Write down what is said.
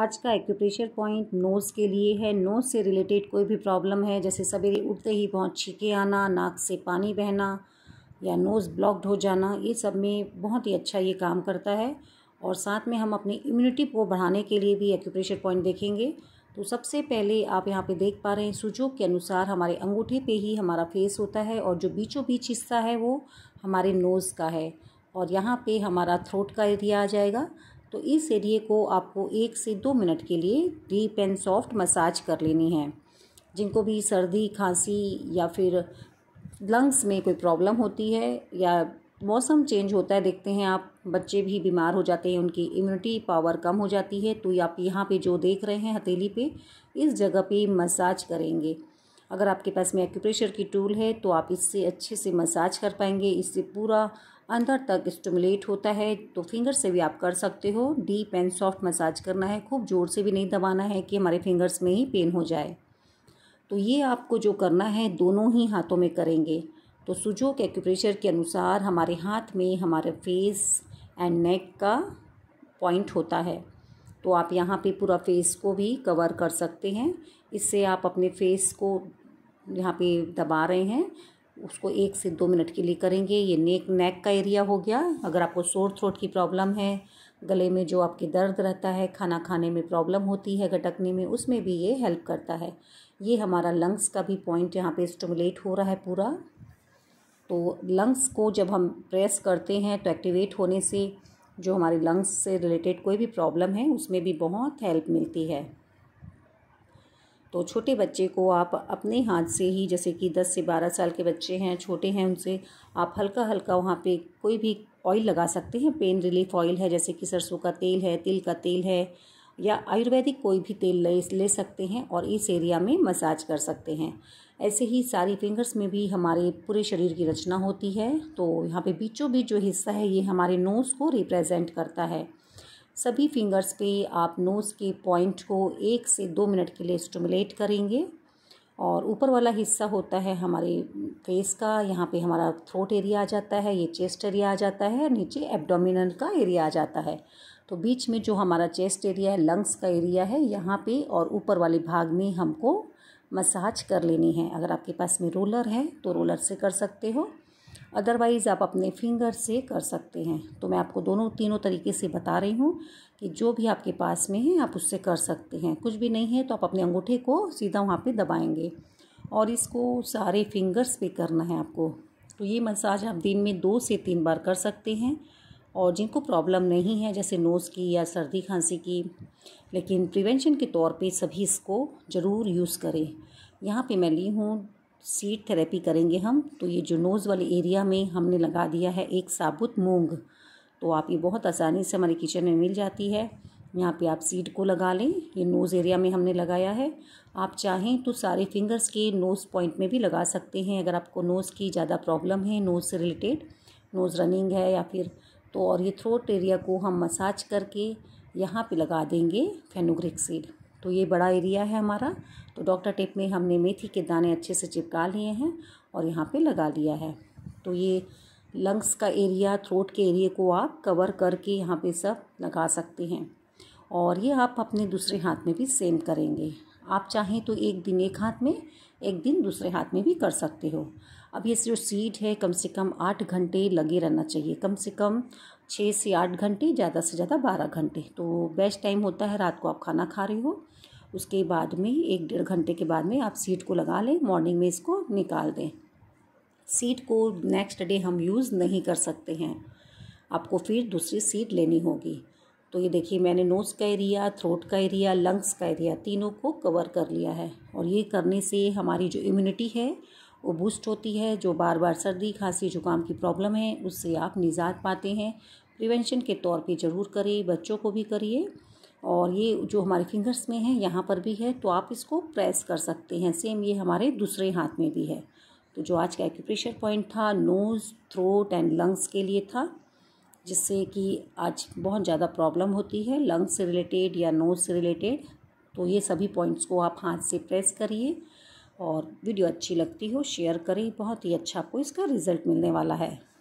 आज का acupressure point nose के लिए है नोज़ से रिलेटेड कोई भी प्रॉब्लम है जैसे सवेरे उठते ही बहुत छीके आना नाक से पानी बहना या नोज़ ब्लॉक्ड हो जाना ये सब में बहुत ही अच्छा ये काम करता है और साथ में हम अपनी इम्यूनिटी को बढ़ाने के लिए भी एक्यूप्रेशर पॉइंट देखेंगे तो सबसे पहले आप यहाँ पे देख पा रहे हैं सुजोग के अनुसार हमारे अंगूठे पे ही हमारा फेस होता है और जो बीचों बीच हिस्सा है वो हमारे नोज़ का है और यहाँ पे हमारा थ्रोट का एरिया आ जाएगा तो इस एरिए को आपको एक से दो मिनट के लिए डीप एंड सॉफ्ट मसाज कर लेनी है जिनको भी सर्दी खांसी या फिर लंग्स में कोई प्रॉब्लम होती है या मौसम चेंज होता है देखते हैं आप बच्चे भी बीमार हो जाते हैं उनकी इम्यूनिटी पावर कम हो जाती है तो आप यहाँ पे जो देख रहे हैं हथेली पे इस जगह पे मसाज करेंगे अगर आपके पास में एक्यूप्रेशर की टूल है तो आप इससे अच्छे से मसाज कर पाएंगे इससे पूरा अंदर तक स्टमुलेट होता है तो फिंगर से भी आप कर सकते हो डीप एंड सॉफ्ट मसाज करना है खूब ज़ोर से भी नहीं दबाना है कि हमारे फिंगर्स में ही पेन हो जाए तो ये आपको जो करना है दोनों ही हाथों में करेंगे तो सुजोक एक्यूप्रेशर के अनुसार हमारे हाथ में हमारे फेस एंड नेक का पॉइंट होता है तो आप यहाँ पे पूरा फेस को भी कवर कर सकते हैं इससे आप अपने फेस को यहाँ पे दबा रहे हैं उसको एक से दो मिनट के लिए करेंगे ये नेक नेक का एरिया हो गया अगर आपको शोर थ्रोट की प्रॉब्लम है गले में जो आपके दर्द रहता है खाना खाने में प्रॉब्लम होती है घटकने में उसमें भी ये हेल्प करता है ये हमारा लंग्स का भी पॉइंट यहाँ पे स्टमुलेट हो रहा है पूरा तो लंग्स को जब हम प्रेस करते हैं तो एक्टिवेट होने से जो हमारे लंग्स से रिलेटेड कोई भी प्रॉब्लम है उसमें भी बहुत हेल्प मिलती है तो छोटे बच्चे को आप अपने हाथ से ही जैसे कि 10 से 12 साल के बच्चे हैं छोटे हैं उनसे आप हल्का हल्का वहाँ पे कोई भी ऑयल लगा सकते हैं पेन रिलीफ ऑयल है जैसे कि सरसों का तेल है तिल का तेल है या आयुर्वेदिक कोई भी तेल ले ले सकते हैं और इस एरिया में मसाज कर सकते हैं ऐसे ही सारी फिंगर्स में भी हमारे पूरे शरीर की रचना होती है तो यहाँ पे बीचों बीच जो हिस्सा है ये हमारे नोज़ को रिप्रेजेंट करता है सभी फिंगर्स पे आप नोज़ के पॉइंट को एक से दो मिनट के लिए स्टमुलेट करेंगे और ऊपर वाला हिस्सा होता है हमारे फेस का यहाँ पे हमारा थ्रोट एरिया आ जाता है ये चेस्ट एरिया आ जाता है नीचे एब्डोमिनल का एरिया आ जाता है तो बीच में जो हमारा चेस्ट एरिया है लंग्स का एरिया है यहाँ पे और ऊपर वाले भाग में हमको मसाज कर लेनी है अगर आपके पास में रोलर है तो रोलर से कर सकते हो अदरवाइज़ आप अपने फिंगर से कर सकते हैं तो मैं आपको दोनों तीनों तरीके से बता रही हूँ कि जो भी आपके पास में है आप उससे कर सकते हैं कुछ भी नहीं है तो आप अपने अंगूठे को सीधा वहाँ पे दबाएंगे और इसको सारे फिंगर्स पे करना है आपको तो ये मसाज आप दिन में दो से तीन बार कर सकते हैं और जिनको प्रॉब्लम नहीं है जैसे नोज़ की या सर्दी खांसी की लेकिन प्रिवेंशन के तौर पे सभी इसको ज़रूर यूज़ करें यहाँ पे मैं ली हूँ सीड थेरेपी करेंगे हम तो ये जो नोज़ वाले एरिया में हमने लगा दिया है एक साबुत मूंग तो आप ये बहुत आसानी से हमारे किचन में मिल जाती है यहाँ पे आप सीड को लगा लें ये नोज़ एरिया में हमने लगाया है आप चाहें तो सारे फिंगर्स के नोज़ पॉइंट में भी लगा सकते हैं अगर आपको नोज़ की ज़्यादा प्रॉब्लम है नोज़ से रिलेटेड नोज़ रनिंग है या फिर तो और ये थ्रोट एरिया को हम मसाज करके यहाँ पे लगा देंगे फेनोग्रिक सीड तो ये बड़ा एरिया है हमारा तो डॉक्टर टेप में हमने मेथी के दाने अच्छे से चिपका लिए हैं और यहाँ पे लगा लिया है तो ये लंग्स का एरिया थ्रोट के एरिए को आप कवर करके यहाँ पे सब लगा सकते हैं और ये आप अपने दूसरे हाथ में भी सेम करेंगे आप चाहें तो एक दिन एक हाथ में एक दिन दूसरे हाथ में भी कर सकते हो अब ये जो सीड है कम से कम आठ घंटे लगे रहना चाहिए कम से कम छः से आठ घंटे ज़्यादा से ज़्यादा बारह घंटे तो बेस्ट टाइम होता है रात को आप खाना खा रहे हो उसके बाद में एक डेढ़ घंटे के बाद में आप सीड को लगा लें मॉर्निंग में इसको निकाल दें सीड को नेक्स्ट डे हम यूज़ नहीं कर सकते हैं आपको फिर दूसरी सीट लेनी होगी तो ये देखिए मैंने नोज़ का एरिया थ्रोट का एरिया लंग्स का एरिया तीनों को कवर कर लिया है और ये करने से हमारी जो इम्यूनिटी है वो बूस्ट होती है जो बार बार सर्दी खांसी जुकाम की प्रॉब्लम है उससे आप निजात पाते हैं प्रिवेंशन के तौर पे ज़रूर करिए बच्चों को भी करिए और ये जो हमारे फिंगर्स में है यहाँ पर भी है तो आप इसको प्रेस कर सकते हैं सेम ये हमारे दूसरे हाथ में भी है तो जो आज का एक्यूप्रेशर पॉइंट था नोज़ थ्रोट एंड लंग्स के लिए था जिससे कि आज बहुत ज़्यादा प्रॉब्लम होती है लंग्स से रिलेटेड या नोज से रिलेटेड तो ये सभी पॉइंट्स को आप हाथ से प्रेस करिए और वीडियो अच्छी लगती हो शेयर करें बहुत ही अच्छा आपको इसका रिज़ल्ट मिलने वाला है